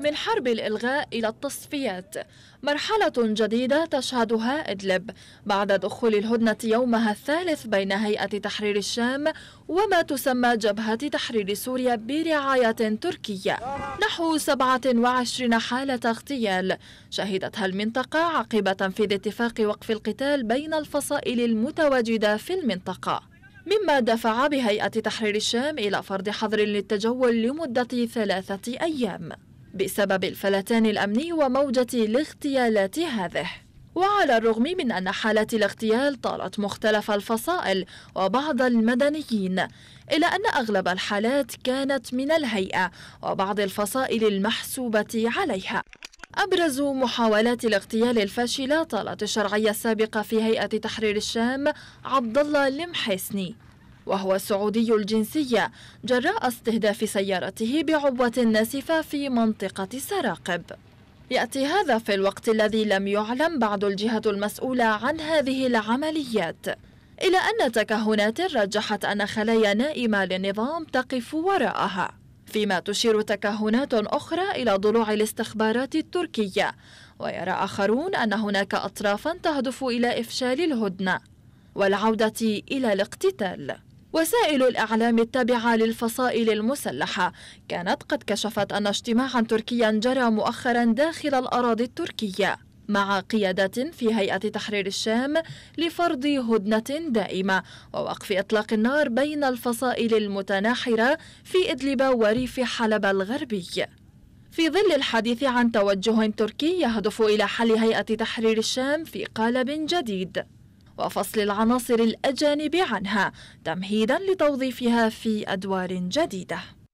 من حرب الإلغاء إلى التصفيات مرحلة جديدة تشهدها إدلب بعد دخول الهدنة يومها الثالث بين هيئة تحرير الشام وما تسمى جبهة تحرير سوريا برعاية تركية نحو 27 حالة اغتيال شهدتها المنطقة عقب تنفيذ اتفاق وقف القتال بين الفصائل المتواجدة في المنطقة مما دفع بهيئة تحرير الشام إلى فرض حظر للتجول لمدة ثلاثة أيام بسبب الفلتان الأمني وموجة الاغتيالات هذه وعلى الرغم من أن حالات الاغتيال طالت مختلف الفصائل وبعض المدنيين إلا أن أغلب الحالات كانت من الهيئة وبعض الفصائل المحسوبة عليها أبرز محاولات الاغتيال الفاشلة طالت الشرعية السابقة في هيئة تحرير الشام عبد الله المحيسني وهو سعودي الجنسية جراء استهداف سيارته بعبوة ناسفة في منطقة سراقب يأتي هذا في الوقت الذي لم يعلم بعد الجهة المسؤولة عن هذه العمليات إلى أن تكهنات رجحت أن خلايا نائمة للنظام تقف وراءها فيما تشير تكهنات أخرى إلى ضلوع الاستخبارات التركية ويرى آخرون أن هناك أطرافا تهدف إلى إفشال الهدنة والعودة إلى الاقتتال وسائل الإعلام التابعة للفصائل المسلحة كانت قد كشفت أن اجتماعا تركيا جرى مؤخرا داخل الأراضي التركية مع قيادات في هيئة تحرير الشام لفرض هدنة دائمة ووقف إطلاق النار بين الفصائل المتناحرة في إدلب وريف حلب الغربي في ظل الحديث عن توجه تركي يهدف إلى حل هيئة تحرير الشام في قالب جديد وفصل العناصر الأجانب عنها تمهيدا لتوظيفها في أدوار جديدة